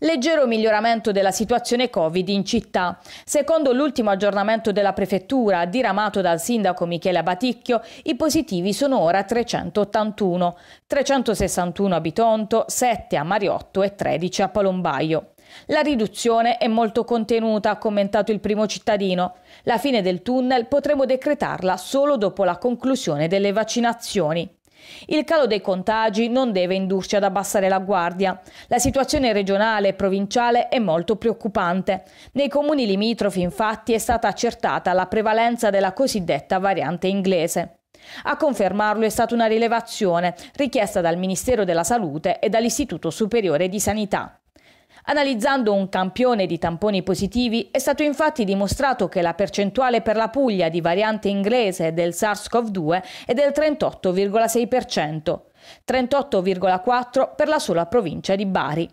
leggero miglioramento della situazione Covid in città. Secondo l'ultimo aggiornamento della prefettura, diramato dal sindaco Michele Abaticchio, i positivi sono ora 381, 361 a Bitonto, 7 a Mariotto e 13 a Palombaio. La riduzione è molto contenuta, ha commentato il primo cittadino. La fine del tunnel potremo decretarla solo dopo la conclusione delle vaccinazioni. Il calo dei contagi non deve indurci ad abbassare la guardia. La situazione regionale e provinciale è molto preoccupante. Nei comuni limitrofi infatti è stata accertata la prevalenza della cosiddetta variante inglese. A confermarlo è stata una rilevazione richiesta dal Ministero della Salute e dall'Istituto Superiore di Sanità. Analizzando un campione di tamponi positivi è stato infatti dimostrato che la percentuale per la Puglia di variante inglese del SARS-CoV-2 è del 38,6%, 38,4% per la sola provincia di Bari.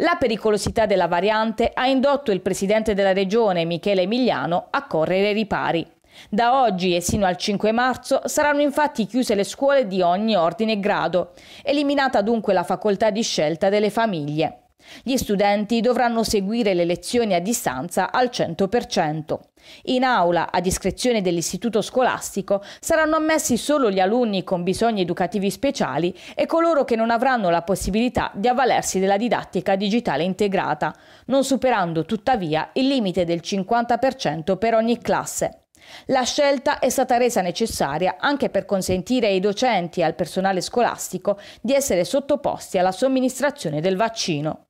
La pericolosità della variante ha indotto il presidente della regione Michele Emiliano a correre ai ripari. Da oggi e sino al 5 marzo saranno infatti chiuse le scuole di ogni ordine e grado, eliminata dunque la facoltà di scelta delle famiglie. Gli studenti dovranno seguire le lezioni a distanza al 100%. In aula, a discrezione dell'istituto scolastico, saranno ammessi solo gli alunni con bisogni educativi speciali e coloro che non avranno la possibilità di avvalersi della didattica digitale integrata, non superando tuttavia il limite del 50% per ogni classe. La scelta è stata resa necessaria anche per consentire ai docenti e al personale scolastico di essere sottoposti alla somministrazione del vaccino.